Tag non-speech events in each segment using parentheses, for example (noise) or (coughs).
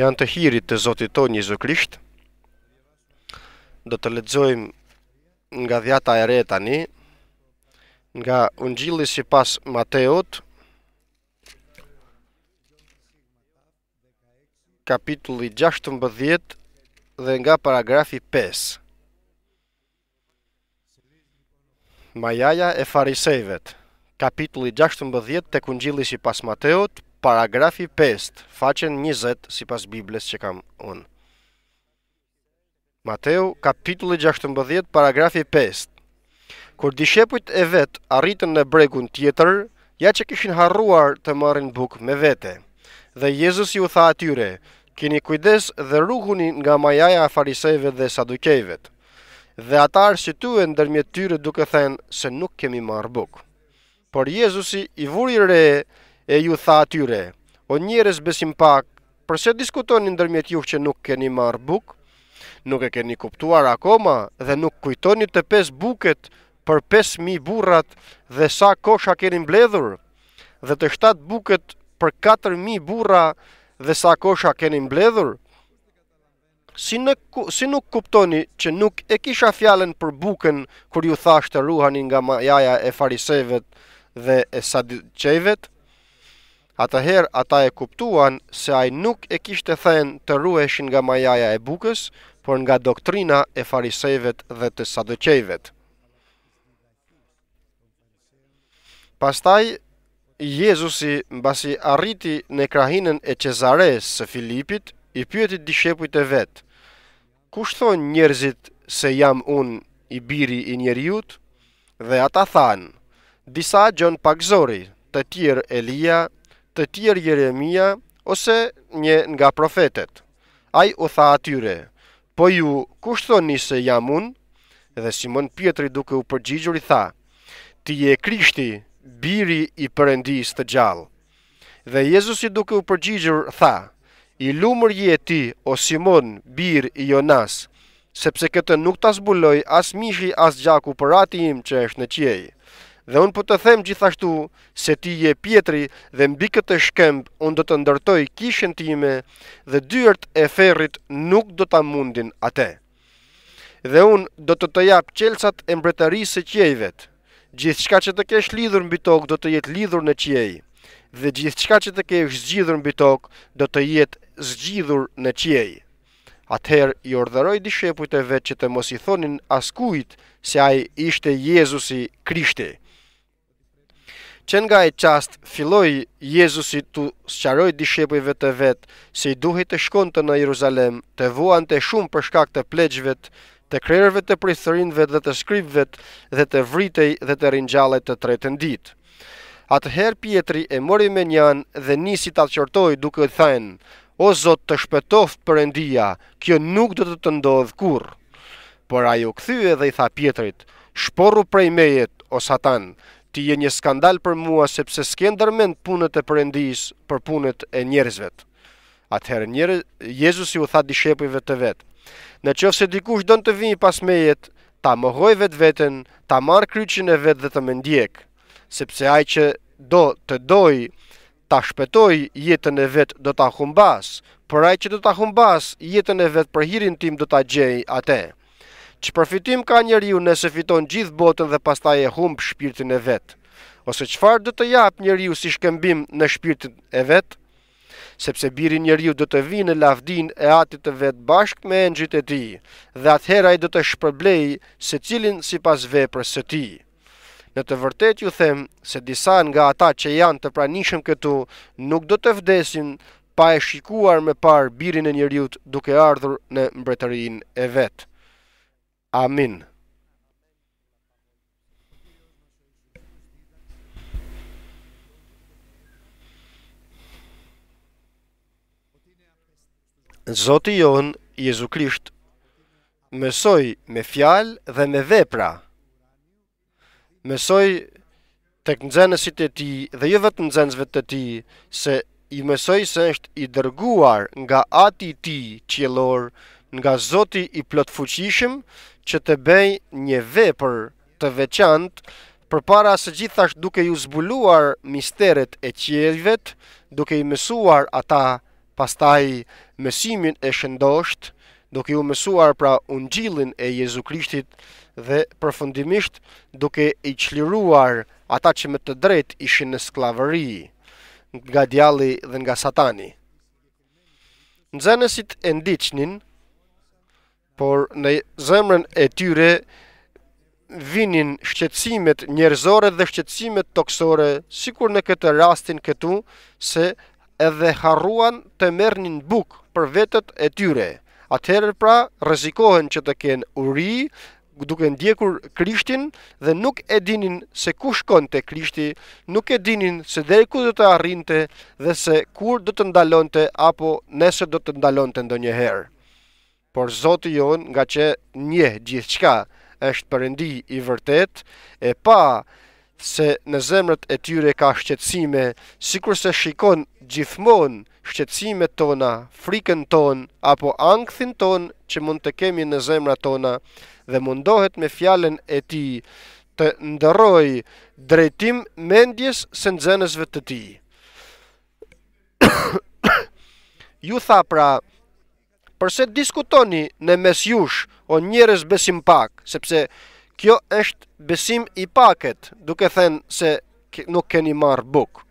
janë të hirit të Zotit tonë Jezu Krisht. Do të lexojmë nga dhjata e re tani nga Ungjilli sipas Mateut kapitulli 16 dhe nga paragrafi 5. Majaja e fariseve. Kapitulli 16 tek Ungjilli sipas Mateut, paragrafi 5, faqen 20, si pas Biblis që kam unë. Mateu, kapitulli 16, paragrafi 5. Kur dishepujt e vetë arritën në bregun tjetër, ja që këshin harruar të marrin buk me vete. Dhe Jezus ju tha atyre, kini kujdes dhe ruhuni nga majaja a fariseve dhe sadukejve. Dhe ata arsytuen dërmjet tyre duke thënë se nuk kemi marr buk. Por Jezusi i vuri re e ju tha atyre, o njerës besim pak, përse diskutoni ndërmjet dërmjet që nuk keni marë buk, nuk e keni kuptuar akoma dhe nuk kujtoni të pes buket për pes mi burrat dhe sa kosha keni mbledhur dhe të shtat buket për katër mi burra dhe sa kosha keni mbledhur. Si, në, si nuk kuptoni që nuk e kisha fjallën për buken kër ju thashtë të ruhani nga jaja e farisevet dhe e sadiqevet? Atëherë ata e kuptuan se ai nuk e kishte thënë të ruheshin nga majaja e bukës, por nga doktrina e fariseve dhe të saduqeve. Pastaj Jezusi mbasi arriti në krahinën e Cezares së Filipit, i pyeti dishepujt e vet: "Kush thon njerëzit se jam un i biri i njerëjut?" Dhe ata thanë, "Disa gjon pagzori, të tjerë Elia të tjerë Jeremia ose një nga profetet. Ai u tha atyre, po ju kush thoni se jam unë? Dhe Simon Pietri duke u përgjigjur i tha, ti je Krishti, biri i përëndis të gjallë. Dhe Jezusi duke u përgjigjur tha, i lumër je ti o Simon, bir i Jonas, sepse këtë nuk të zbuloi as mishi as gjaku për ati im që është në qiell." dhe unë po të them gjithashtu se ti je pjetri dhe mbi këtë shkemb unë do të ndërtoj kishën time dhe dyërt e ferrit nuk do të mundin ate. Dhe unë do të të japë qelsat e mbretërisë e qjejvet. Gjithë shka që të kesh lidhur mbi tokë do të jetë lidhur në qjej. Dhe gjithë shka që të kesh zgjidhur mbi tokë do të jetë zgjidhur në qjej. Atëherë i ordhëroi dishepujt e vetë që të mos i thonin askujt se ai ishte Jezusi Krishti që nga e qast filloi Jezusi të sëqaroj dishepujve të vetë se i duhet të shkonte në Jeruzalem të vuan të shumë për shkak të pleqve të krerëve të prithërinve dhe të skripve dhe të vritej dhe të rinjale të tretën ditë. Atëherë Pietri e mori me njan dhe nisi të qortoj duke të thajnë, o Zot të shpetoft për endia, kjo nuk do të të ndodhë kur. Por ajo këthyve dhe i tha Pietrit, shporu prej mejet, o satan, ti je një skandal për mua sepse s'ken dërmend punët e Perëndis për punët e njerëzve. Atëherë njerë Jezusi u tha dishepujve të vet. Në qofë se dikush dënë të vini pas mejet, ta mëhoj vetë vetën, ta marë kryqin e vetë dhe të më ndjek, sepse ai që do të doj, ta shpetoj jetën e vetë do të ahumbas, për ai që do të ahumbas, jetën e vetë për hirin tim do të gjej atë që përfitim ka njeriu nëse fiton gjithë botën dhe pastaj e humbë shpirtin e vetë? Ose qëfar dhe të japë njeriu si shkëmbim në shpirtin e vetë? sepse biri njeriu do të vinë në lavdin e atit të vetë bashkë me engjit e ti, dhe atëheraj do të shpërblej se cilin si pas vepër së ti. Në të vërtet ju them se disa nga ata që janë të pranishëm këtu nuk do të vdesin pa e shikuar me par birin e njeriut duke ardhur në mbretërin e vetë. Amin. Zoti jon, Jezu Krisht, mësoi me fjalë dhe me vepra. Mësoi tek nxënësit e tij dhe jo vetëm nxënësve të tij se i mësoi se është i dërguar nga Ati i ti, Tij qiellor, nga Zoti i plotfuqishëm që të bëjë një vepër të veçantë përpara së gjithash duke ju zbuluar misteret e qiejve, duke i mësuar ata pastaj mësimin e shëndosht, duke ju mësuar pra ungjillin e Jezu Krishtit dhe përfundimisht duke i çliruar ata që me të drejtë ishin në skllavëri nga djalli dhe nga satani. Nxënësit e ndiqnin, por në zemrën e tyre vinin shqetësimet njerëzore dhe shqetësimet toksore, sikur në këtë rastin këtu se edhe harruan të merrnin buk për vetët e tyre. Atëherë pra rrezikohen që të kenë uri duke ndjekur Krishtin dhe nuk e dinin se ku shkon të Krishti, nuk e dinin se deri ku do të arrinte dhe se kur do të ndalonte apo nëse do të ndalonte ndonjëherë por Zoti jon nga që nje gjithçka është perëndi i vërtet e pa se në zemrat e tyre ka shqetësime sikurse shikon gjithmonë shqetësimet tona, frikën ton apo ankthin ton që mund të kemi në zemrat tona dhe mundohet me fjalën e tij të ndëroj drejtim mendjes së nxënësve të tij. (coughs) Ju tha pra përse diskutoni në mes jush o njërës besim pak, sepse kjo është besim i paket, duke thënë se nuk keni marë buk.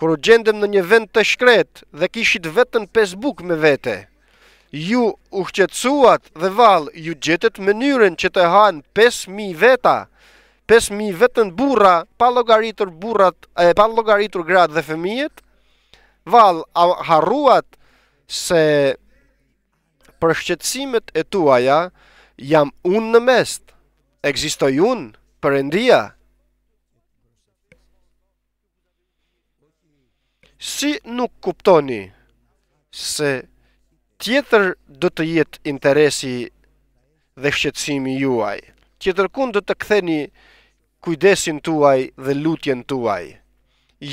Kërë gjendëm në një vend të shkret dhe kishit vetën 5 buk me vete, ju u shqetsuat dhe val ju gjetet mënyrën që të hanë 5.000 veta, 5.000 vetën burra, pa logaritur, burrat, e, pa logaritur grat dhe femijet, val a harruat se për shqetsimet e tuaja, jam unë në mest, egzistoj unë për endia. Si nuk kuptoni se tjetër do të jetë interesi dhe shqetsimi juaj, tjetër kun do të ktheni kujdesin tuaj dhe lutjen tuaj.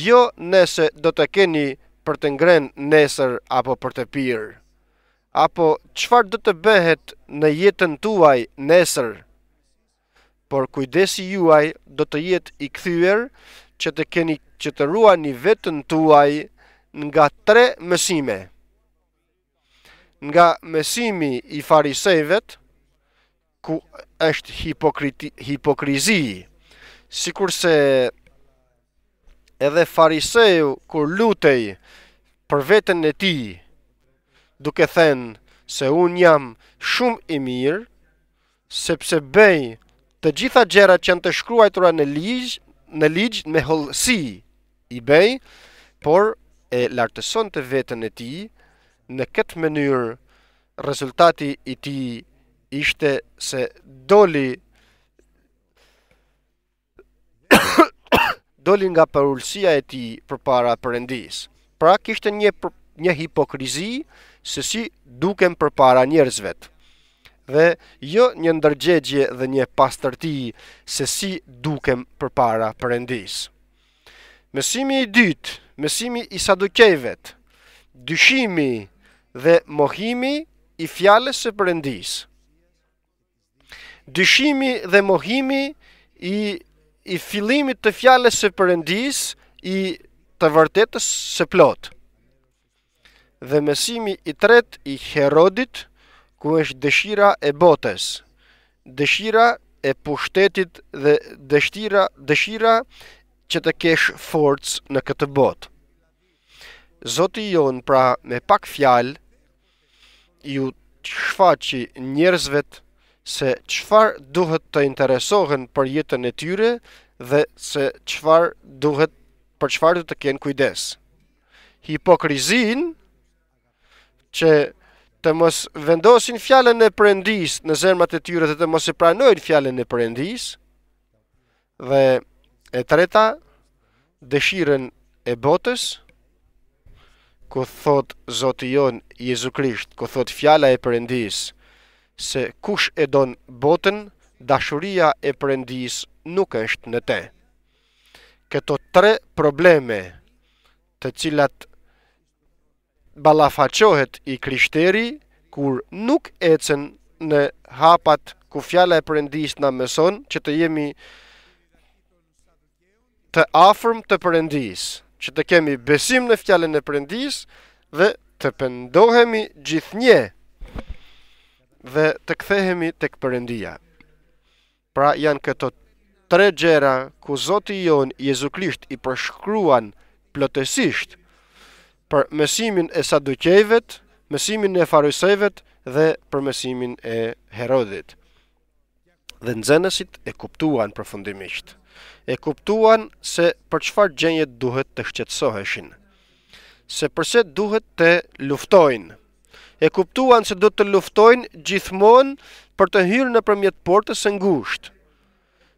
Jo nëse do të keni për të ngren nesër apo për të pirë apo qëfar dhe të bëhet në jetën tuaj nesër, por kujdesi juaj do të jetë i këthyër që të keni që të rua një vetën tuaj nga tre mësime. Nga mësimi i farisevet, ku është hipokrizi, si kurse edhe fariseu kur lutej për vetën e ti, duke thënë se un jam shumë i mirë sepse bëj të gjitha gjërat që janë të shkruajtura në ligj, në ligj me hollësi i bëj, por e lartëson të vetën e tij në këtë mënyrë rezultati i tij ishte se doli (coughs) doli nga përullësia e tij përpara perendis. Pra kishte një një hipokrizi se si duken për para njerëzve dhe jo një ndërgjegje dhe një pastërti se si dukem për para përendis. Mësimi i dytë, mësimi i sadukejvet, dyshimi dhe mohimi i fjales e përendis. Dyshimi dhe mohimi i, i filimit të fjales e përendis i të vërtetës se plotë dhe mësimi i tret i Herodit, ku është dëshira e botës, dëshira e pushtetit dhe dëshira, dëshira që të kesh forcë në këtë botë. Zoti jonë pra me pak fjalë, ju të shfaqi njerëzvet se qëfar duhet të interesohen për jetën e tyre dhe se qëfar duhet për qëfar duhet të kjenë kujdes. Hipokrizin, që të mos vendosin fjallën e përëndis në zërmat e tyre dhe të mos e pranojnë fjallën e përëndis dhe e treta dëshiren e botës ku thot zotë jon Jezu Krisht ku thot fjalla e përëndis se kush e don botën dashuria e përëndis nuk është në te këto tre probleme të cilat balafaqohet i krishteri kur nuk ecen në hapat ku fjala e perëndis në mëson që të jemi të afërm të perëndis, që të kemi besim në fjalën e perëndis dhe të pendohemi gjithnjë dhe të kthehemi tek perëndia. Pra janë këto tre gjëra ku Zoti Jon Jezu Krisht i përshkruan plotësisht për mësimin e saduqejve, mësimin e farisejve dhe për mësimin e Herodit. Dhe nxënësit e kuptuan përfundimisht. E kuptuan se për çfarë gjëje duhet të shqetësoheshin. Se përse duhet të luftojnë. E kuptuan se do të luftojnë gjithmonë për të hyrë në përmjet portës e ngusht.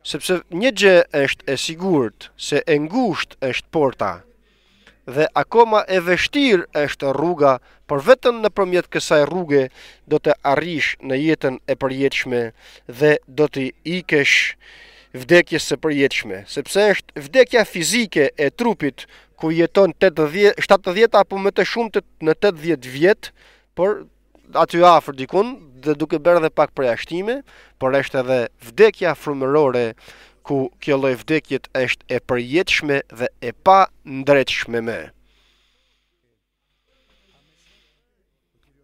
Sepse një gjë është e sigurt se e ngusht është porta dhe akoma e vështirë është rruga, por vetëm nëpërmjet kësaj rruge do të arrish në jetën e përjetshme dhe do të ikësh vdekjes së përjetshme, sepse është vdekja fizike e trupit ku jeton 80 70 apo më të shumtë në 80 vjet, por aty afër dikun dhe duke bërë edhe pak përjashtime, por është edhe vdekja frymërore ku kjo lloj vdekjet është e përjetshme dhe e pa ndrejtshme me.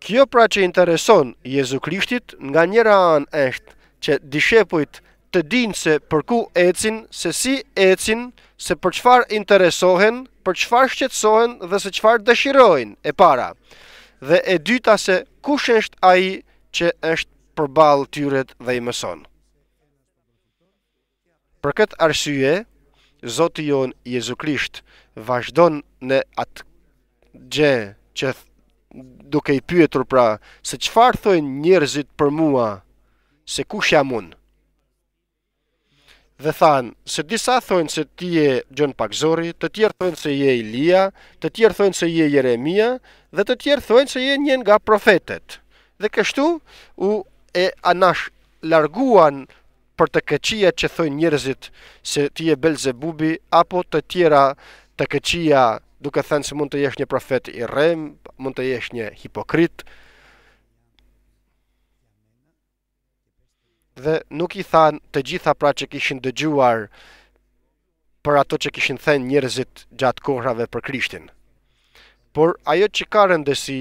Kjo pra që intereson Jezu Krishtit nga njëra anë është që dishepujt të dinë se për ku ecin, se si ecin, se për qëfar interesohen, për qëfar shqetsohen dhe se qëfar dëshirojnë e para. Dhe e dyta se kush është aji që është përbalë tyret dhe i mësonë. Për këtë arsye, Zotë jonë Jezu Krisht vazhdon në atë gjë që duke i pyetur pra, se çfarë thojnë njerëzit për mua, se kush jam unë? dhe thanë se disa thonë se ti je Gjon Pakzori, të tjerë thonë se je Ilia, të tjerë thonë se je Jeremia, dhe të tjerë thonë se je një nga profetet. Dhe kështu u e anash larguan për të këqia që thojnë njërzit se ti e Belzebubi, apo të tjera të këqia duke thënë se mund të jesh një profet i rem, mund të jesh një hipokrit, dhe nuk i thanë të gjitha pra që kishin dëgjuar për ato që kishin thënë njërzit gjatë kohrave për krishtin. Por ajo që ka rëndësi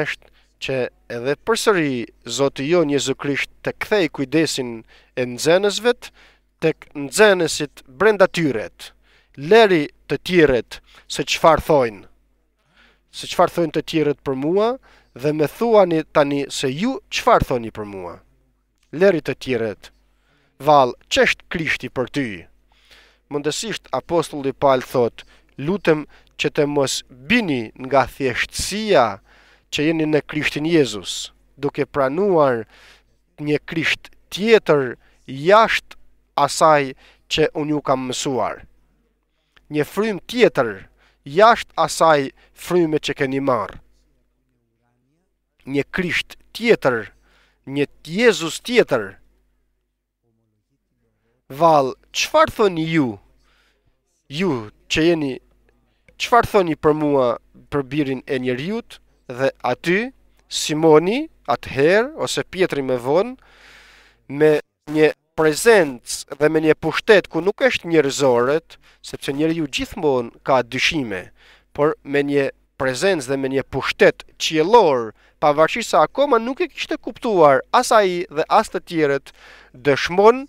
është që edhe përsëri Zoti jon Jezu Krisht të kthej kujdesin e nxënësve të nxënësit brenda tyret. Leri të tjerët se çfarë thojnë. Se çfarë thojnë të tjerët për mua dhe më thuani tani se ju çfarë thoni për mua. Leri të tjerët. Vall, ç'është Krishti për ty? Mundësisht apostulli Paul thot, lutem që të mos bini nga thjeshtësia e që jeni në Krishtin Jezus, duke pranuar një Krisht tjetër jashtë asaj që unë ju kam mësuar. Një frym tjetër jashtë asaj fryme që keni marë. Një Krisht tjetër, një Jezus tjetër. Val, qëfar thoni ju? Ju që jeni, qëfar thoni për mua për birin e njërjutë? dhe aty Simoni atëherë ose Pietri më vonë me një prezencë dhe me një pushtet ku nuk është njerëzoret, sepse njeriu gjithmonë ka dyshime, por me një prezencë dhe me një pushtet qiellor, pavarësisht se akoma nuk e kishte kuptuar as ai dhe as të tjerët, dëshmon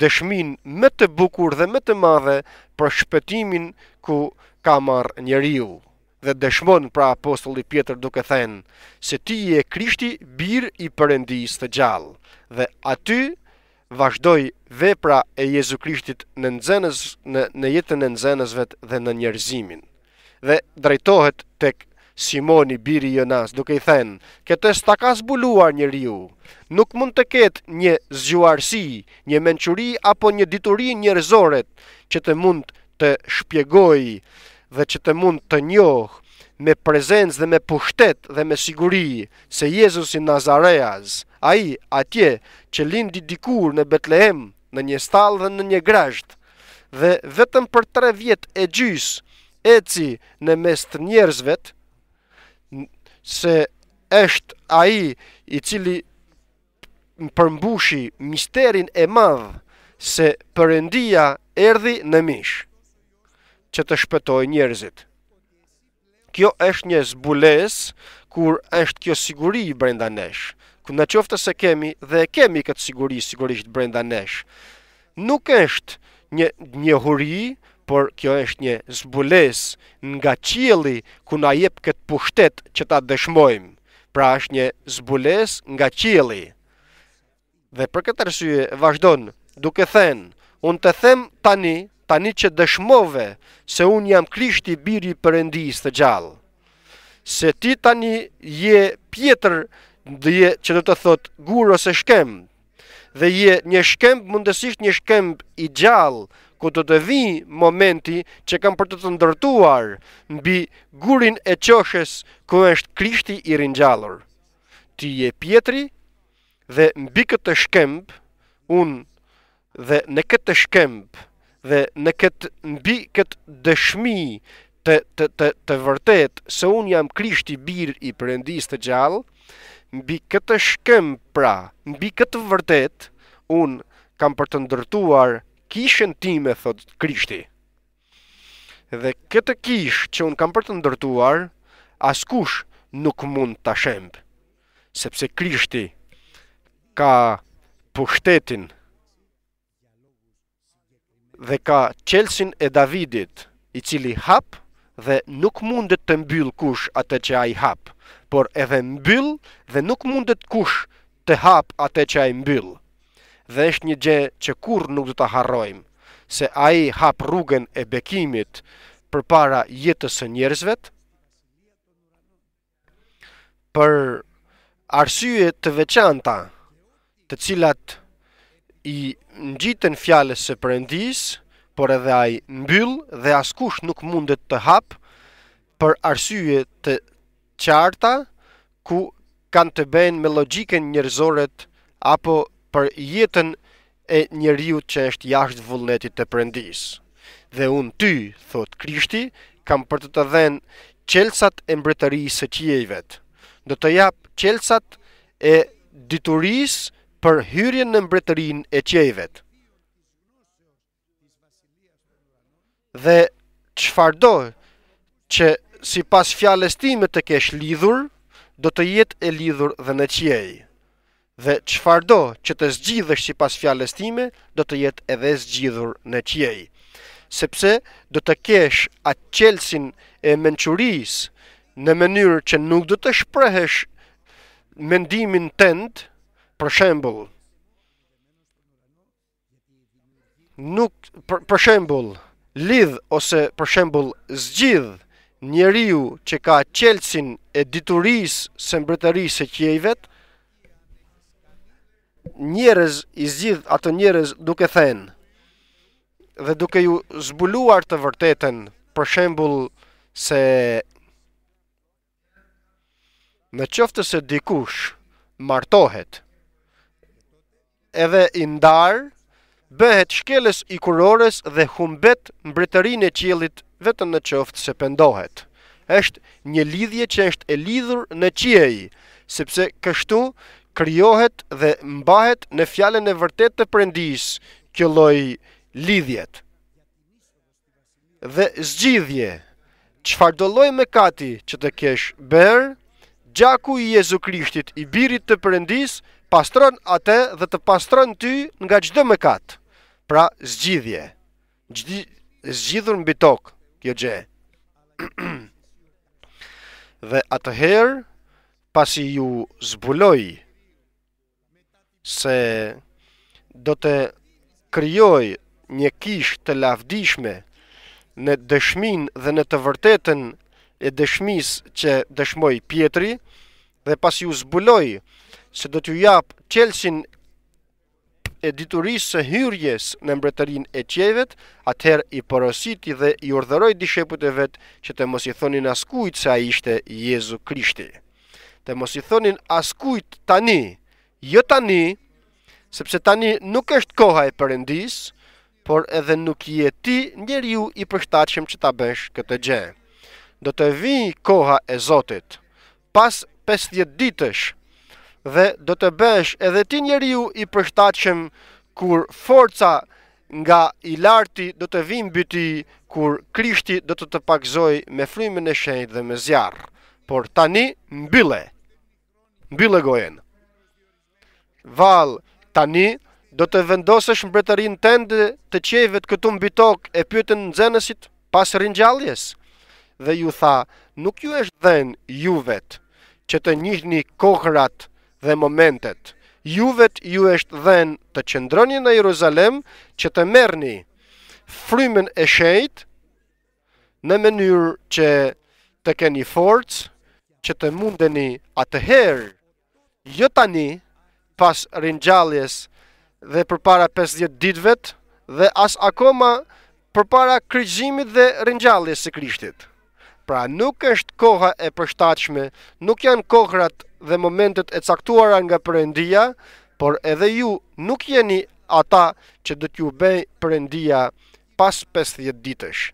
dëshmin më të bukur dhe më të madhe për shpëtimin ku ka marrë njeriu dhe dëshmon pra apostulli Pjetër duke thënë se ti je Krishti, bir i Perëndisë së gjallë dhe aty vazhdoi vepra e Jezu Krishtit në nxënës në në jetën e nxënësve dhe në njerëzimin. Dhe drejtohet tek Simoni biri i Jonas duke i thënë: "Këtë s'ta ka zbuluar njeriu. Nuk mund të ketë një zgjuarsi, një mençuri apo një dituri njerëzore që të mund të shpjegojë dhe që të mund të njohë me prezencë dhe me pushtet dhe me siguri se Jezusi Nazareas, a i atje që lindi dikur në Betlehem, në një stal dhe në një grasht, dhe vetëm për tre vjet e gjys e ci në mes të njerëzvet, se është a i i cili përmbushi misterin e madhë se përëndia erdi në mishë që të shpëtoj njerëzit. Kjo është një zbules, kur është kjo siguri i brenda nesh. Kë në qoftë se kemi dhe kemi këtë siguri, sigurisht brenda nesh. Nuk është një, një huri, por kjo është një zbules nga qili ku na jep këtë pushtet që ta dëshmojmë. Pra është një zbules nga qili. Dhe për këtë arsye vazhdonë, duke thenë, unë të them tani tani që dëshmove se unë jam krishti biri përëndis të gjallë. Se ti tani je pjetër dhe je që do të thot gurë ose shkem, dhe je një shkem mundësisht një shkem i gjallë, ku do të vi momenti që kam për të të ndërtuar bi gurin e qoshes ku është krishti i rinjallër. Ti je pjetëri dhe bi këtë shkemb, unë dhe në këtë shkemb, dhe në këtë mbi këtë dëshmi të të të të vërtet se un jam Krishti bir i Perëndis të gjallë mbi këtë shkem pra mbi këtë vërtet un kam për të ndërtuar kishën time thot Krishti dhe këtë kishë që un kam për të ndërtuar askush nuk mund ta shemb sepse Krishti ka pushtetin dhe ka qelsin e Davidit, i cili hap dhe nuk mundet të mbyll kush atë që a i hap, por edhe mbyll dhe nuk mundet kush të hap atë që a i mbyll. Dhe është një gjë që kur nuk du të harrojmë, se a i hap rrugën e bekimit për para jetës e njerëzvet, për arsye të veçanta të cilat i ngjiten fjalës së Perëndis, por edhe ai mbyll dhe askush nuk mundet të hap për arsye të qarta ku kanë të bëjnë me logjikën njerëzore apo për jetën e njeriu që është jashtë vullnetit të Perëndis. Dhe un ty, thot Krishti, kam për të të dhënë çelësat e mbretërisë së qiejve. Do të jap çelësat e diturisë për hyrjen në mbretërinë e qejve. Dhe çfarë do? Që sipas fjalës time të kesh lidhur, do të jetë e lidhur dhe në qiej. Dhe çfarë do? Që të zgjidhësh sipas fjalës time, do të jetë edhe zgjidhur në qiej. Sepse do të kesh atë qelsin e mençurisë në mënyrë që nuk do të shprehësh mendimin tënd, për shembull nuk për, për shembull lidh ose për shembull zgjidh njeriu që ka qelsin e diturisë së mbretërisë së qejve njerëz i zgjidh ato njerëz duke thënë dhe duke ju zbuluar të vërtetën për shembull se në qoftë se dikush martohet edhe i ndarë, bëhet shkeles i kurores dhe humbet mbretërin e qilit vetën në qoftë se pëndohet. Eshtë një lidhje që eshtë e lidhur në qjeji, sepse kështu kryohet dhe mbahet në fjallën e vërtet të përëndis kjo loj lidhjet. Dhe zgjidhje, që fardoloj me kati që të kesh berë, gjaku i Jezu Krishtit i birit të përëndis pastron atë dhe të pastron ty nga çdo mëkat. Pra zgjidhje. Zgjidhur mbi tokë kjo gjë. (clears throat) dhe atëherë pasi ju zbuloi se do të krijoj një kish të lavdishme në dëshminë dhe në të vërtetën e dëshmisë që dëshmoi Pietri dhe pasi ju zbuloi se do t'ju jap qelsin e diturisë së hyrjes në mbretërinë e qevet, atëherë i porositi dhe i urdhëroi dishepujt e vet që të mos i thonin askujt se ai ishte Jezu Krishti. Të mos i thonin askujt tani, jo tani, sepse tani nuk është koha e perëndis, por edhe nuk je ti njeriu i përshtatshëm që ta bësh këtë gjë. Do të vijë koha e Zotit. Pas 50 ditësh, dhe do të bësh edhe ti njeriu i përshtatshëm kur forca nga i larti do të vim bëti kur krishti do të të pakzoj me frimin e shenjt dhe me zjarë. Por tani mbile, mbile gojen. Val, tani do të vendosesh mbretërin të ndë të qevet këtu mbitok e pyëtën në pas rinjalljes. Dhe ju tha, nuk ju eshtë dhenë ju vetë që të njithni kohërat dhe momentet. Ju ju është dhënë të qëndroni në Jeruzalem që të merrni frymën e shejt në mënyrë që të keni forcë që të mundeni atëherë jo tani pas ringjalljes dhe përpara 50 ditëve dhe as akoma përpara kryqëzimit dhe ringjalljes së Krishtit. Pra nuk është koha e përshtatshme, nuk janë kohrat dhe momentet e caktuara nga Perëndia, por edhe ju nuk jeni ata që do t'ju bëj Perëndia pas 50 ditësh.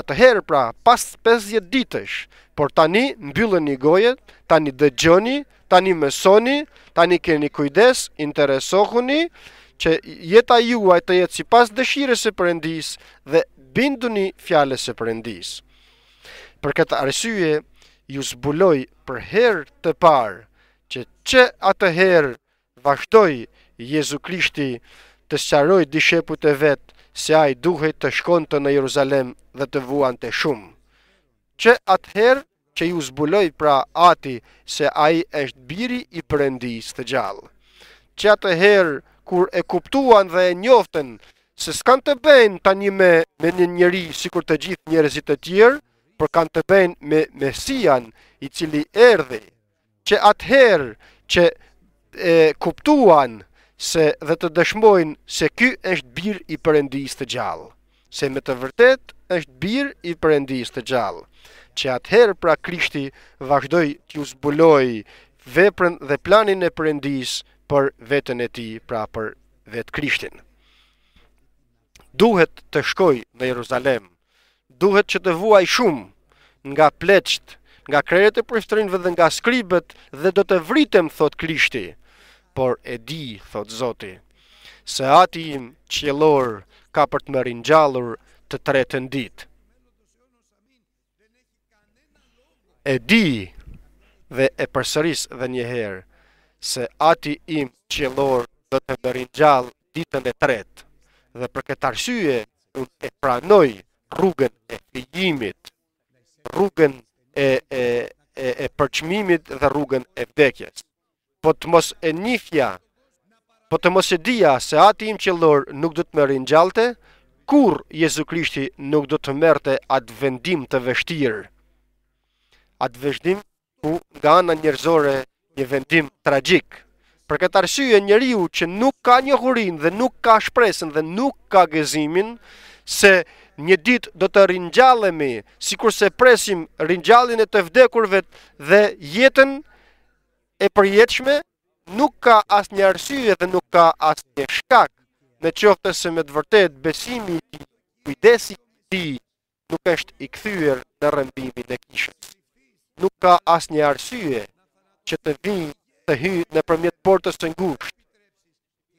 Atëherë pra, pas 50 ditësh, por tani mbylleni gojet, tani dëgjoni, tani mësoni, tani keni kujdes, interesohuni që jeta juaj të jetë sipas dëshirës së Perëndis dhe binduni fjalës së Perëndis për këtë arsye ju zbuloj për herë të parë që që atë herë vazhdoi Jezu Krishti të sqaroj dishepujt e vet se ai duhet të shkonte në Jeruzalem dhe të vuante shumë që atë herë që ju zbuloj pra ati se ai është biri i Perëndisë të gjallë që atë herë kur e kuptuan dhe e njoftën se s'kan të bëjnë tani me me një njerëz sikur të gjithë njerëzit e tjerë për kanë të bëjnë me Mesian i cili erdhi që atëherë që e kuptuan se dhe të dëshmojnë se ky është bir i Perëndisë të gjallë, se me të vërtetë është bir i Perëndisë të gjallë, që atëherë pra Krishti vazhdoi të u zbuloi veprën dhe planin e Perëndis për veten e tij, pra për vetë Krishtin. Duhet të shkoj në Jeruzalem, duhet që të vuaj shumë nga pleçt, nga krerët e priftërinëve dhe nga skribët dhe do të vritem, thot Krishti. Por e di, thot Zoti, se ati im qjelor ka për të më rinjallur të tretën ditë. E di dhe e përsëris dhe njëherë se ati im qjelor do të më rinjallë ditën e tretë dhe për këtë arsye unë e pranojë rrugën e fillimit, rrugën e e e, e përçmimit dhe rrugën e vdekjes. Po të mos e nifja, po të mos e dija se ati im qëllor nuk do të më rinjallte, kur Jezu Krishti nuk do të atë vendim të vështirë. Atë vështim ku nga ana njerëzore një vendim tragjik. Për këtë arsye njeriu që nuk ka njohurinë dhe nuk ka shpresën dhe nuk ka gëzimin, se një dit do të rinjallemi, si kur se presim rinjallin e të vdekurve dhe jetën e përjetëshme, nuk ka asë një arsye dhe nuk ka asë një shkak, në qoftë se me të vërtet besimi i kujdesi ti nuk është i këthyër në rëmbimi dhe kishës. Nuk ka asë një arsye që të vinë të hy në përmjetë portës të ngusht,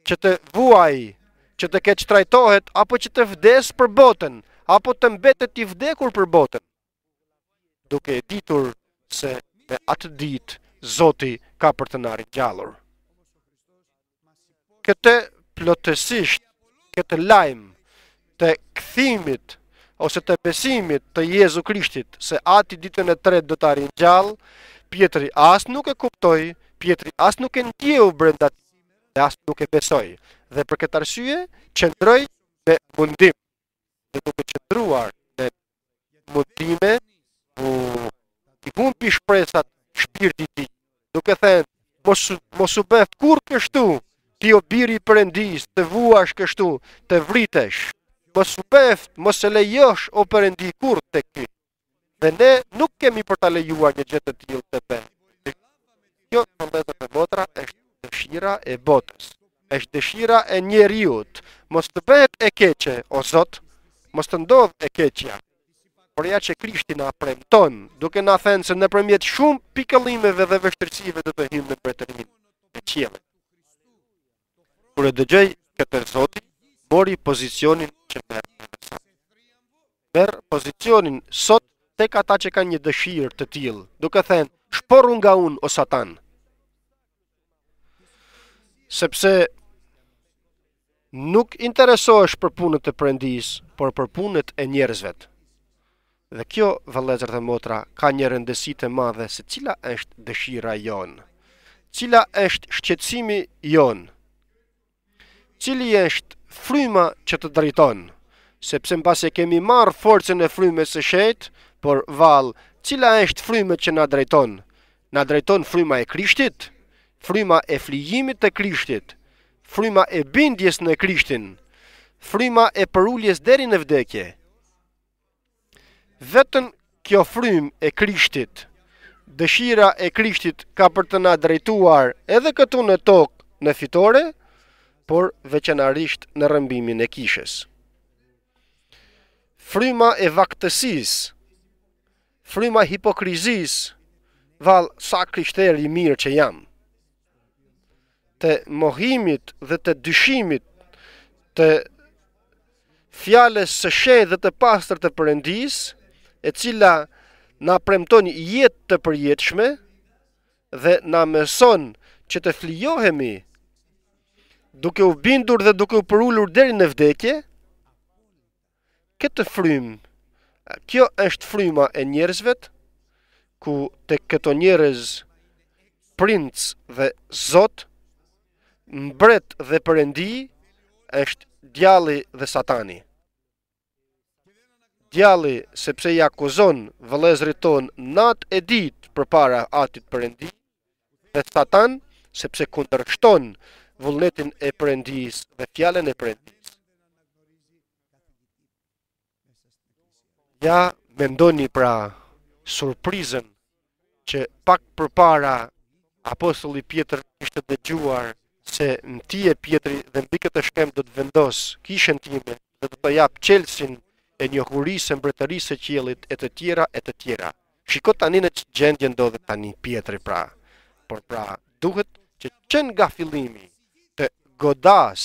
që të vuajë, që të keq trajtohet apo që të vdes për botën, apo të mbetet i vdekur për botën. Duke e ditur se me atë ditë Zoti ka për të nari rigjallur. Këte plotësisht këte lajm të kthimit ose të besimit të Jezu Krishtit se ati ditën e tretë do të arrijë gjallë, Pietri as nuk e kuptoi, Pietri as nuk e ndjeu brenda tij, as nuk e besoi dhe për këtë arsye qendroj në mundim. Dhe duke të qendruar në mundime u i gjum pi shpresat shpirti i tij. Do thënë mos mos u bëft kur kështu ti o biri i perëndis të vuash kështu të vritesh. Mos u bëft mos e lejosh o perëndi kur tek ti. Dhe ne nuk kemi për ta lejuar një gjë të tillë të bëj. Kjo mbetet e botra është dëshira e botës është dëshira e njeriut. Mos të vetë e keqe, o Zot, mos të ndodhë e keqja. Por ja që Krishti nga premton, duke nga thënë se në premjet shumë pikëllimeve dhe vështërcive dhe të hilë në për e termin e qjeve. Kur e dëgjëj, këtë e Zotit, mori pozicionin që në për pozicionin sot tek ata që kanë një dëshirë të të duke thënë, të nga të o satan. Sepse nuk interesohesh për punët e prendis, por për punët e njerëzve. Dhe kjo, vëllezër dhe motra, ka një rëndësi të madhe se cila është dëshira jonë. Cila është shqetsimi jonë. Cili është fryma që të drejtonë, Sepse në e kemi marë forcën e fryme së shetë, por valë, cila është fryme që na drejton. Na drejton fryma e krishtit, fryma e flijimit të krishtit, fryma e bindjes në krishtin, fryma e përulljes deri në vdekje. Vetën kjo frym e krishtit, dëshira e krishtit ka për të na drejtuar edhe këtu në tokë në fitore, por veçanarisht në rëmbimin e kishës. Fryma e vaktësis, fryma hipokrizis, valë sa krishteri mirë që jamë të mohimit dhe të dyshimit të fjales së shej dhe të pastrë të përëndis, e cila nga premton jet të përjetëshme dhe nga meson që të flijohemi duke u bindur dhe duke u përullur deri në vdekje, këtë frym, kjo është fryma e njerëzvet, ku të këto njerëz, princë dhe zotë, mbret dhe përëndi është djali dhe satani. Djali sepse i akuzon vëlezrit ton nat e dit për para atit përëndi dhe satan sepse kundërshton vullnetin e përëndis dhe fjallën e përëndis. Ja, mendoni pra surprizën që pak për para apostoli Pjetër ishte dëgjuar se në ti e pjetëri dhe mbi këtë shkem do të vendos kishën time dhe do të japë qelsin e një hurisë e mbretërisë e qjelit e të tjera e të tjera. Shiko tani në që gjendje ndodhe tani pjetëri pra, por pra duhet që qen nga fillimi të godas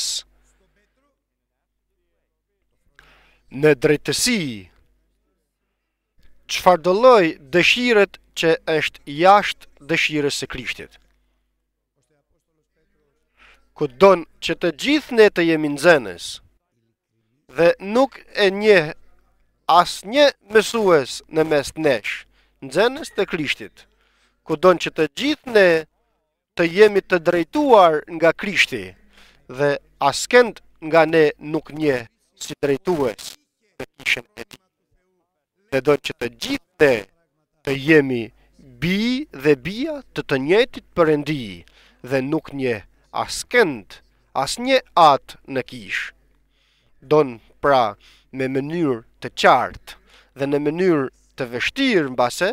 në drejtësi qëfar do loj dëshiret që është jashtë dëshirës e krishtit ku donë që të gjithë ne të jemi në dhe nuk e nje asë një mësues në mes nesh, neshë, të krishtit, ku donë që të gjithë ne të jemi të drejtuar nga krishti dhe asë kënd nga ne nuk nje si drejtues të kishën e ti dhe donë që të gjithë ne të jemi bi dhe bia të të njetit përëndi dhe nuk njeh as kënd, as një atë në kish. Donë pra me mënyrë të qartë dhe në mënyrë të vështirë në base,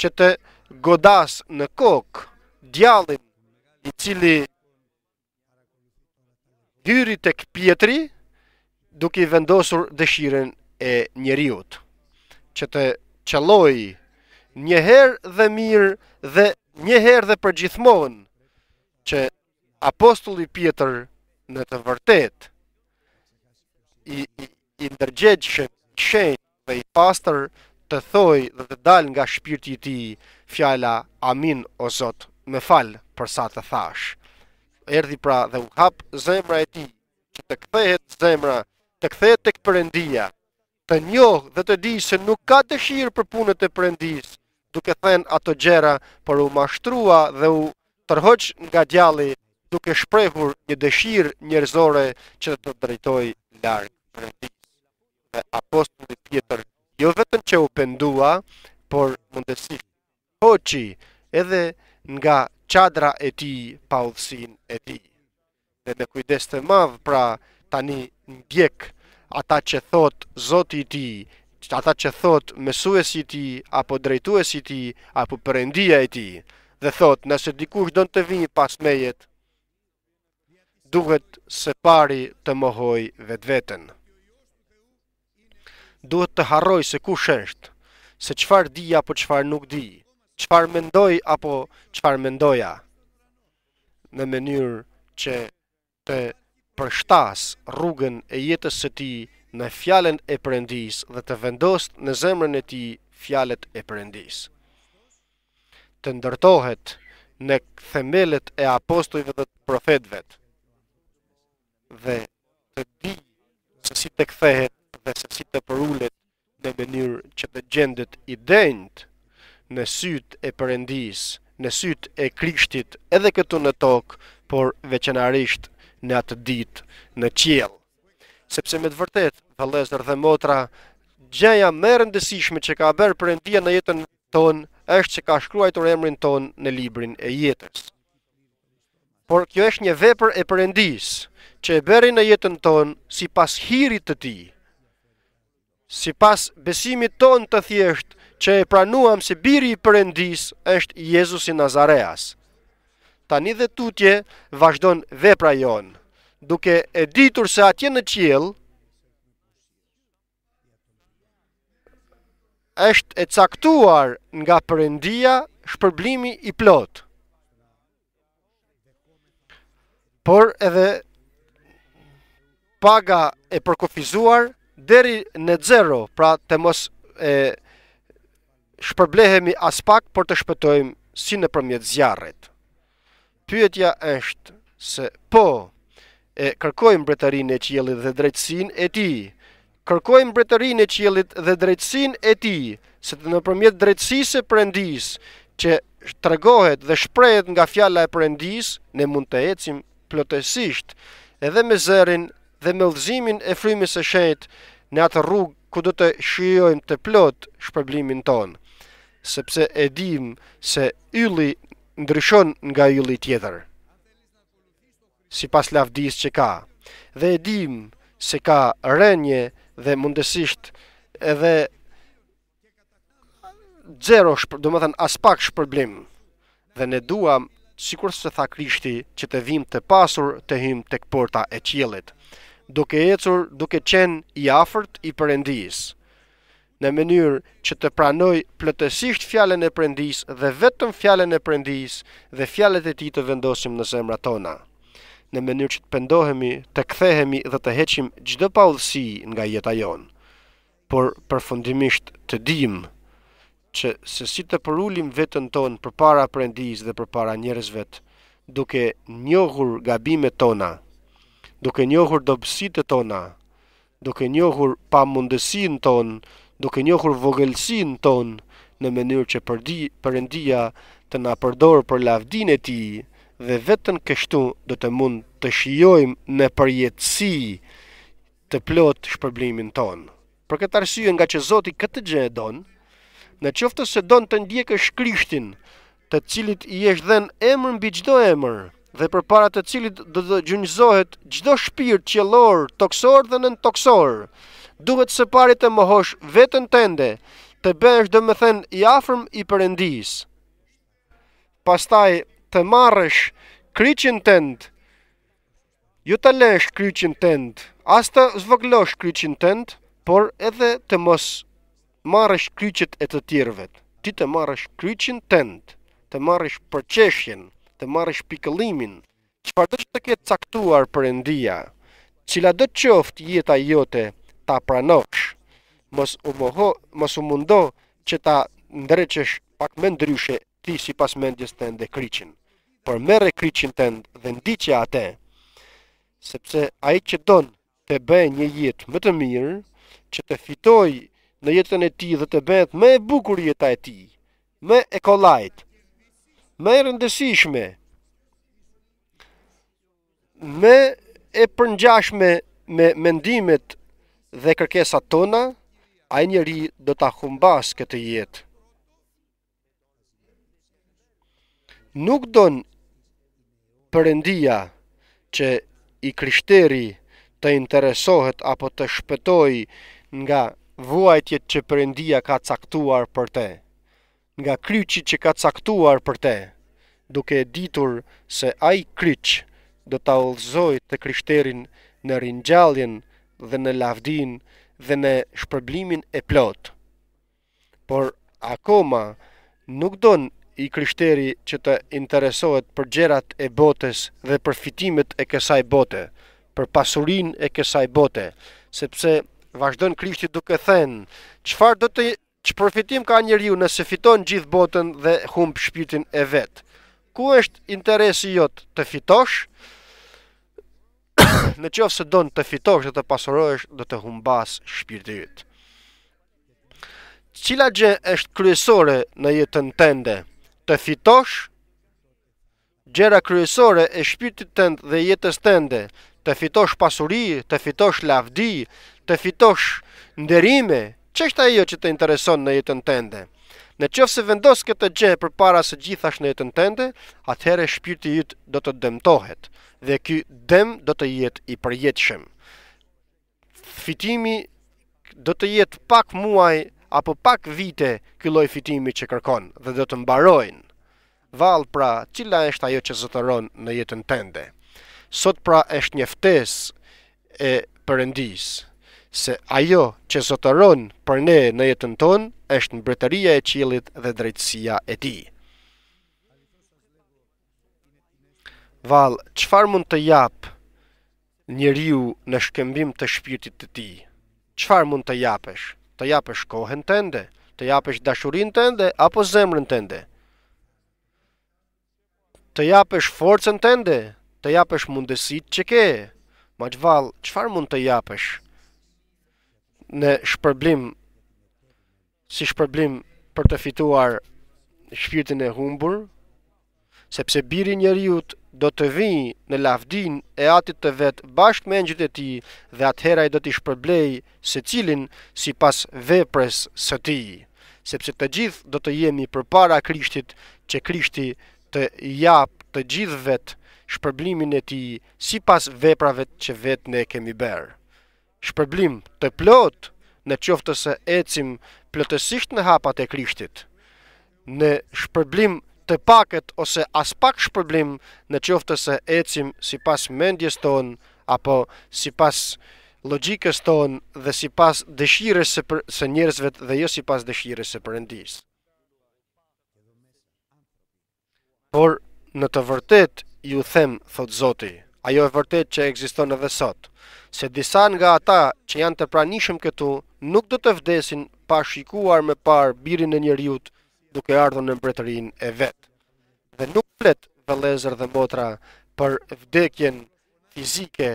që të godas në kokë djallin i cili dyri të këpjetri duke i vendosur dëshiren e njeriut, që të qëlloj njëherë dhe mirë dhe njëherë dhe për gjithmonë, që apostulli Pjetër në të vërtet i, i, i ndërgjegjë që shenjë dhe i pastor të thoi dhe të dal nga shpirti ti fjala amin o zot me fal për sa të thash erdi pra dhe u hap zemra e ti që të kthehet zemra të kthehet të këpërendia të njohë dhe të di se nuk ka të shirë për punët e përendis duke thënë ato gjëra, për u mashtrua dhe u tërhoq nga djali duke shprehur një dëshirë njerëzore që të të drejtoj larë. Për e apostulli pjetër, jo vetën që u pendua, por mundësit hoqi edhe nga qadra e ti pa udhësin e ti. Dhe në kujdes të mavë pra tani në bjek ata që thotë zoti ti, ata që thotë mesuesi ti, apo drejtuesi ti, apo përendia e ti dhe thot, nëse dikush do në të vini pas mejet, duhet se pari të mohoj vetë vetën. Duhet të harroj se ku shensht, se qfar di apo qfar nuk di, qfar mendoj apo qfar mendoja, në mënyrë që të përshtas rrugën e jetës së ti në fjallën e përëndis dhe të vendost në zemrën e ti fjallët e përëndisë të ndërtohet në themelet e apostojve dhe të profetëve. dhe të di se si të kthehet dhe se si të përullet në mënyrë që të gjendet i denjt në syt e përendis, në syt e krishtit edhe këtu në tokë, por veçanarisht në atë ditë në qiell. Sepse me të vërtetë, vëllezër dhe motra, gjëja më e rëndësishme që ka bërë Perëndia në jetën tonë është që ka të emrin ton në librin e jetës. Por kjo është një vepër e Perëndis, që e bëri në jetën ton sipas hirit të tij. Sipas besimit ton të thjesht që e pranuam si biri i Perëndis, është Jezusi Nazareas. Tani dhe tutje vazhdon vepra jonë, duke e ditur se atje në qiell është e caktuar nga përëndia shpërblimi i plot. Por edhe paga e përkofizuar deri në zero, pra të mos e shpërblehemi as pak, por të shpëtojmë si në përmjet zjarët. Pyetja është se po e kërkojmë bretarin e qjeli dhe drejtsin e ti, kërkojmë bretërin e qiellit dhe drejtsin e ti, se të në përmjet drejtsis e që të regohet dhe shprehet nga fjalla e përëndis, ne mund të ecim plotesisht edhe me zërin dhe me lëzimin e frimis e shet në atë rrugë ku do të shiojmë të plot shpërblimin ton, sepse edhim se yli ndryshon nga yli tjetër, si pas lafdis që ka, dhe edhim se ka rënje dhe mundësisht edhe zero, do më thënë, as pak shpërblim. Dhe ne duam, si kur se tha krishti, që të dhim të pasur të him të këporta e qjelit, duke ecur, duke qenë i afert i përendis, në mënyrë që të pranoj plëtësisht fjallën e përendis dhe vetëm fjallën e përendis dhe fjallët e ti të vendosim në zemra tona në mënyrë që të pendohemi, të kthehemi dhe të heqim çdo pavullsi nga jeta jon. Por përfundimisht të dim që se si të përulim veten ton përpara prindis dhe përpara njerëzve, duke njohur gabimet tona, duke njohur dobësitë tona, duke njohur pamundësinë ton, duke njohur vogëlsinë ton në mënyrë që përdi, përëndia të na përdor për lavdin e tij, dhe vetën kështu do të mund të shijojmë në përjetësi të plot shpërblimin ton. Për këtë arsye nga që Zoti këtë gjë e don, në qoftë se don të ndjekësh Krishtin, të cilit i jesh dhënë emër mbi çdo emër dhe përpara të cilit do të gjunjëzohet çdo shpirt qjellor, toksor dhe nëntoksor, duhet së pari të mohosh veten tënde, të bësh domethënë i afërm i Perëndis. Pastaj të marrësh kryqin tënd, ju të lesh kryqin tënd, as të zvëglosh kryqin tënd, por edhe të mos marrësh kryqit e të tjerëve. Ti të marrësh kryqin tënd, të marrësh përqeshjen, të marrësh pikëllimin, qëpar dështë të ketë caktuar për endia, qila dë qoftë jeta jote ta pranosh, mos u, moho, mos u mundo që të ndreqesh pak me ndryshe ti si pas mendjes të ndekryqin por merre kryqin tënd dhe ndiqe atë. Sepse ai që don të bëjë një jetë më të mirë, që të fitoj në jetën e ti dhe të bëhet më e bukur jeta e ti, më e kollajt, më e rëndësishme, me e përngjashme me mendimet dhe kërkesat tona, ai njeri do ta humbas këtë jetë. Nuk don përëndia që i kryshteri të interesohet apo të shpetoj nga vuajtjet që përëndia ka caktuar për te, nga kryqi që ka caktuar për te, duke ditur se aj kryq do t'aullzoj të kryshterin në rinjalljen dhe në lavdin dhe në shpërblimin e plot. Por akoma nuk donë i krishteri që të interesohet për gjerat e botës dhe për fitimet e kësaj bote, për pasurin e kësaj bote, sepse vazhdo krishti duke thënë, qëfar do të që përfitim ka njëri ju nëse fiton gjithë botën dhe humbë shpirtin e vetë. Ku është interesi jotë të fitosh? (coughs) në që ofë se donë të fitosh dhe të pasurohesh dhe të humbas shpirtin e vetë. Cila gjë është kryesore në jetën tënde? të fitosh gjera kryesore e shpirtit tënd dhe jetës tënde, të fitosh pasuri, të fitosh lavdi, të fitosh nderime, ç'është ajo që të intereson në jetën tënde. Në qëfë se vendosë këtë gje për para së gjithash në jetën tënde, atëhere shpirti jitë do të demtohet dhe ky dem do të jetë i përjetëshem. Fitimi do të jetë pak muaj apo pak vite ky lloj fitimi që kërkon dhe do të mbarojnë. Vall pra, cila është ajo që zotëron në jetën tënde? Sot pra është një ftesë e Perëndis se ajo që zotëron për ne në jetën tonë është mbretëria e qilit dhe drejtësia e ti. Val, qëfar mund të japë njëriu në shkembim të shpirtit të ti? Qëfar mund të japësh? të japësh kohën tënde, të japësh dashurin tënde, apo zemrën tënde. Të japësh forcën tënde, të japësh mundësit që ke. Ma që valë, qëfar mund të japësh në shpërblim, si shpërblim për të fituar shpirtin e humbur, sepse biri njëriut do të vinë në lavdin e atit të vetë bashkë me njët e ti dhe atëhera i do të shpërblej se cilin si pas vepres së ti, sepse të gjithë do të jemi për para krishtit që krishti të japë të gjithë vetë shpërblimin e ti si pas veprave që vetë ne kemi berë. Shpërblim të plot në qoftë të se ecim plotësisht në hapat e krishtit, në shpërblim të të paket ose as pak shpërblim në qoftë se ecim si pas mendjes ton apo si pas logikës ton dhe si pas dëshires se, për, se dhe jo si pas dëshires se përëndis. Por në të vërtet ju them, thot Zoti, ajo e vërtet që egziston edhe sot, se disa nga ata që janë të pranishëm këtu nuk do të vdesin pa shikuar me par birin e njeriut duke ardhur në mbretërinë e vet. Dhe nuk flet vëllezër dhe motra për vdekjen fizike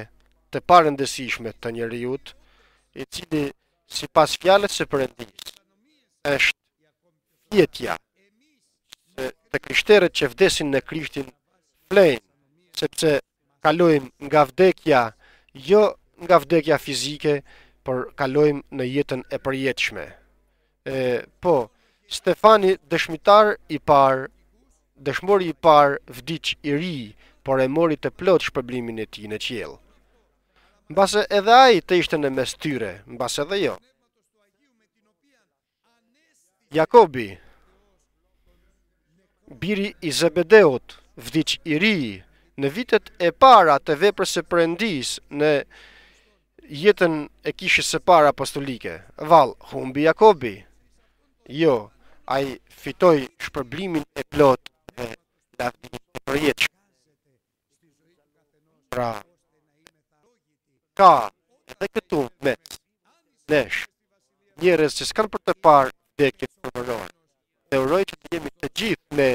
të parëndësishme të njerëzit, i cili sipas fjalës së Perëndis është jetja të krishterët që vdesin në Krishtin plain, sepse kalojmë nga vdekja jo nga vdekja fizike, por kalojmë në jetën e përjetshme. Ë po, Stefani dëshmitar i par, dëshmori i par vdic i ri, por e mori të plot shpërblimin e ti në qiell. Mbase edhe ai të ishte në mes tyre, mbase edhe jo. Jakobi, biri i Zebedeut, vdic i ri, në vitet e para të veprës e Perëndis në jetën e kishës e para apostolike, val, humbi Jakobi, jo, a i fitoj shpërblimin e plot dhe lafdi e përjeq. Pra, ka edhe këtu mes, nesh, njërës që s'kanë për të parë bekin për mërore, dhe uroj që të jemi të gjithë me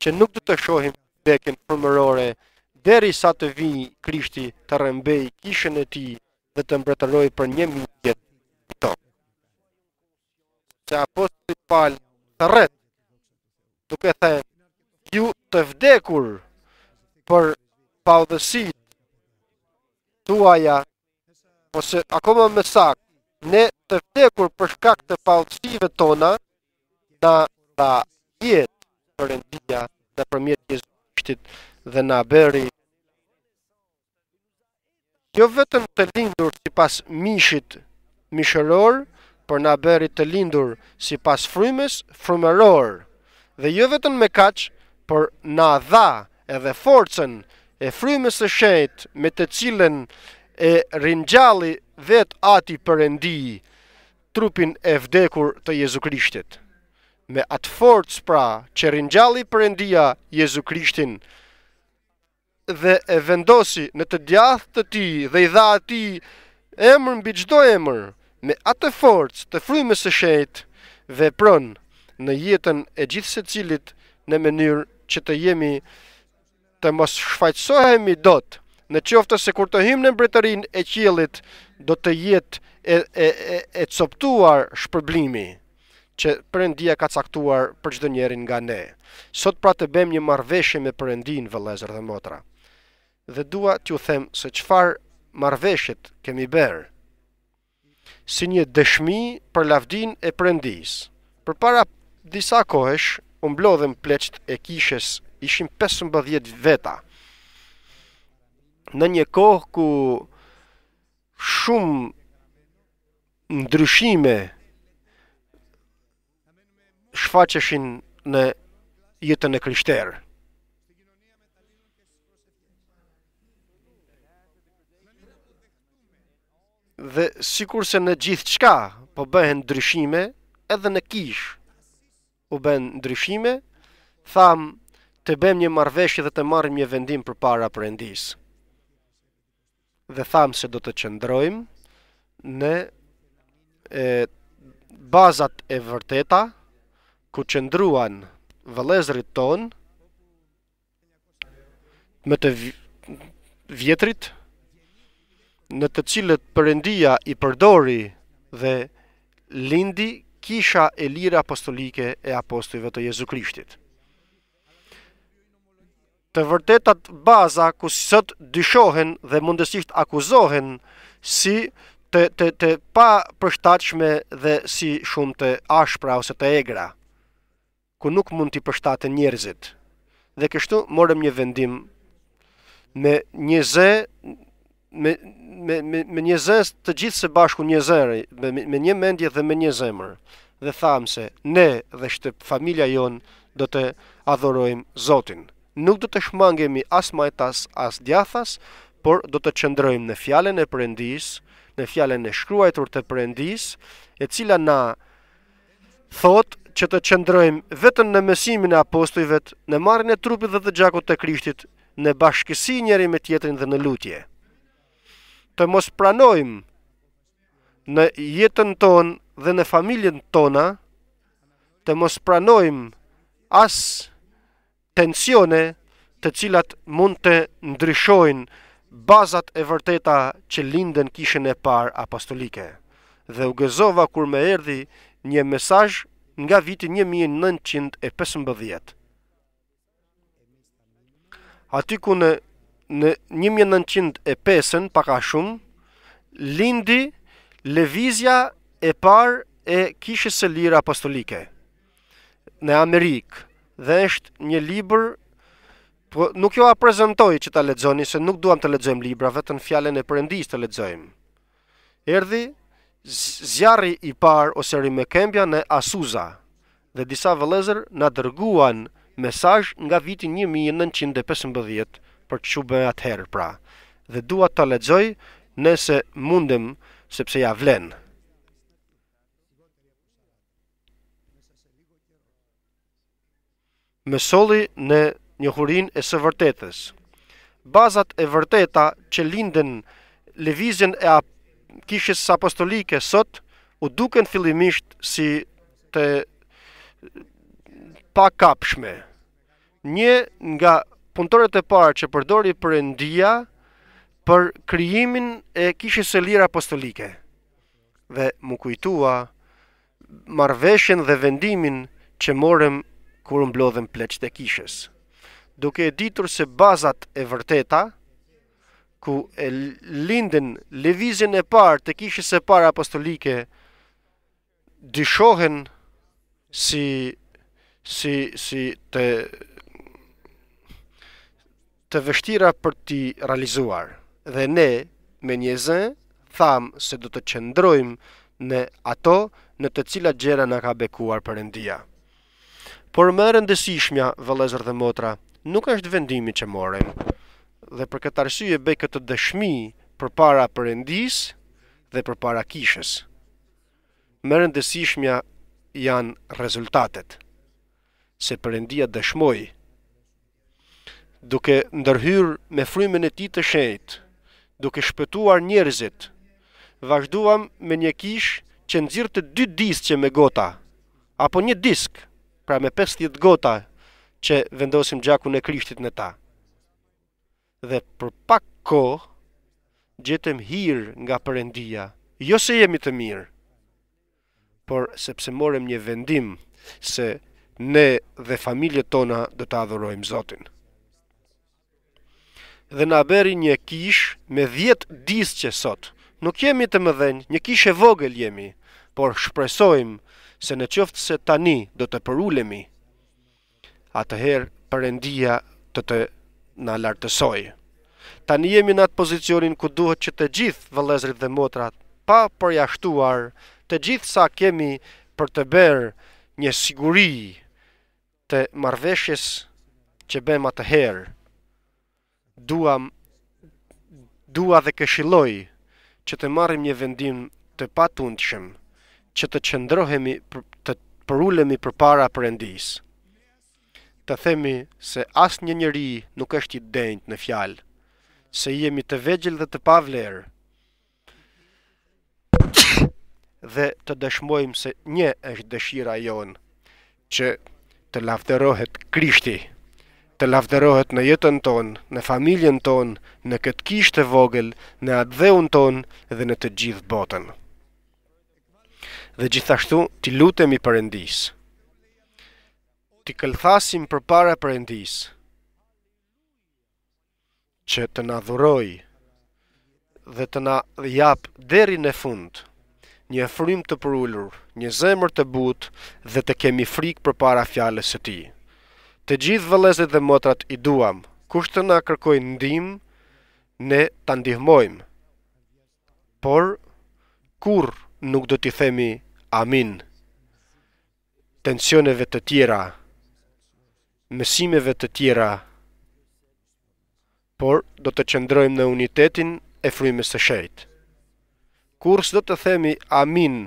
që nuk du të shohim bekin për mërore, deri sa të vijë krishti të rëmbej kishën e ti dhe të mbretëroj për një mjë jetë të të të të të të të rret, duke the, ju të vdekur për paudhësit, tuaja, ose akoma me sakë, ne të vdekur për shkak të paudhësive tona, na ta jetë për endia dhe për mjetë jesushtit dhe na beri. Jo vetëm të lindur si pas mishit mishëror, por na bërit të lindur sipas frymës, frumëror. Dhe jo vetëm me kaç, por na dha edhe forcën e frymës së shejt me të cilën e ringjalli vet Ati Perendi trupin e vdekur të Jezu Krishtit. Me atë forc pra që ringjalli Perendia Jezu Krishtin dhe e vendosi në të djath të Tij dhe i dha atij emër mbi çdo emër me atë forcë të frymës së shenjtë vepron në jetën e gjithë cilit në mënyrë që të jemi të mos shfaqsohemi dot në qoftë se kur të hyjmë në mbretërinë e qilit do të jetë e e e e çoptuar shpërblimi që Perëndia ka caktuar për çdo njerin nga ne. Sot pra të bëjmë një marrëveshje me Perëndin vëllezër dhe motra. Dhe dua t'ju them se çfarë marrëveshjet kemi bërë si një dëshmi për lavdin e prendis. Për para disa kohesh, umblodhëm pleqt e kishës ishim 15 veta, në një kohë ku shumë ndryshime shfaqeshin në jetën e krishterë. dhe sikur se në gjithë qka po bëhen ndryshime edhe në kish u bëhen ndryshime thamë të bem një marveshje dhe të marrim një vendim për para për endis dhe thamë se do të qëndrojmë në e, bazat e vërteta ku qëndruan vëlezrit ton me të vjetrit në të cilët përëndia i përdori dhe lindi kisha e lira apostolike e apostojve të Jezu Krishtit. Të vërtetat baza ku sot dyshohen dhe mundësisht akuzohen si të, të, të pa përshtachme dhe si shumë të ashpra ose të egra, ku nuk mund të përshtate njerëzit. Dhe kështu morëm një vendim me një zë me me me me një zënë të gjithë së bashku një zëri me me një mendje dhe me një zemër dhe tham se ne dhe shtë familja jon do të adhurojmë Zotin. Nuk do të shmangemi as majtas as djathas, por do të qëndrojmë në fjalën e Perëndis, në fjalën e shkruar të Perëndis, e cila na thot që të qëndrojmë vetëm në mesimin e apostujve, në marrjen e trupit dhe të gjakut të Krishtit, në bashkësi njëri me tjetrin dhe në lutje të mos pranojmë në jetën tonë dhe në familjen tona të mos pranojmë as tensione të cilat mund të ndryshojnë bazat e vërteta që lindën kishën e parë apostolike. Dhe u gëzova kur më erdhi një mesazh nga viti 1915. Aty ku në në 1905-ën, paka shumë, lindi levizja e par e kishës së lirë apostolike në Amerikë dhe është një libër po, nuk jo a prezentoj që ta ledzoni se nuk duham të ledzojmë libra vetë në fjallën e përëndis të ledzojmë erdi zjarri i par ose rime kembja në Asuza dhe disa vëlezër na dërguan mesazh nga vitin 1915 për që bëhe atëherë pra. Dhe dua të ledzoj nëse mundem sepse ja vlen. Më soli në njohurin e së vërtetës. Bazat e vërteta që linden levizjen e kishës apostolike sot, u duken fillimisht si të pa kapshme. Një nga punëtorët e parë që përdori për endia për kryimin e kishës së lirë apostolike. Dhe mu kujtua marveshen dhe vendimin që morëm kur mblodhen pleqët e kishës. Duke e ditur se bazat e vërteta, ku e linden levizin e parë të kishës e parë apostolike, dyshohen si si si të të vështira për t'i realizuar. Dhe ne me një zë thamë se do të qëndrojmë në ato në të cilat gjera në ka bekuar për endia. Por më rëndësishmja, vëlezër dhe motra, nuk është vendimi që morem. Dhe për këtë arsye bej këtë dëshmi për para për dhe për para kishës. Më rëndësishmja janë rezultatet. Se për dëshmojë duke ndërhyrë me frymën e tij të shenjtë, duke shpëtuar njerëzit. Vazhduam me një kish që nxirrte dy diskë me gota, apo një disk, pra me 50 gota që vendosim gjakun e Krishtit në ta. Dhe për pak kohë gjetëm hir nga Perëndia, jo se jemi të mirë, por sepse morëm një vendim se ne dhe familjet tona do të adhurojmë Zotin dhe na bëri një kish me 10 disë që sot. Nuk jemi të mëdhenj, një kish e vogël jemi, por shpresojmë se në qoftë se tani do të përulemi, atëherë përendia të të në lartësoj. Tani jemi në atë pozicionin ku duhet që të gjithë vëlezrit dhe motrat, pa përja shtuar të gjithë sa kemi për të berë një siguri të marveshjes që bëjmë atëherë dua dua dhe këshilloj që të marrim një vendim të patundshëm, që të qëndrohemi për, të përulemi përpara Perëndis. Të themi se asnjë njeri nuk është i denjt në fjalë, se jemi të vegjël dhe të pavlerë. (coughs) Dhe të dëshmojmë se një është dëshira jonë që të lavderohet Krishti të lavderohet në jetën tonë, në familjen tonë, në këtë kishtë e vogël, në atë dheun tonë dhe në të gjithë botën. Dhe gjithashtu t'i lutemi përëndisë, t'i këllthasim për para përëndisë, që të na dhuroj dhe të na jap deri në fund një frym të përullur, një zemër të but dhe të kemi frik për para fjales e ti. Të gjithë vëllezërit dhe motrat i duam. kushtë të na kërkojë ndihmë, ne ta ndihmojmë. Por kur nuk do t'i themi amin. Tensioneve të tjera, mësimeve të tjera. Por do të qëndrojmë në unitetin e frymës së shejtit. Kur s'do të themi amin,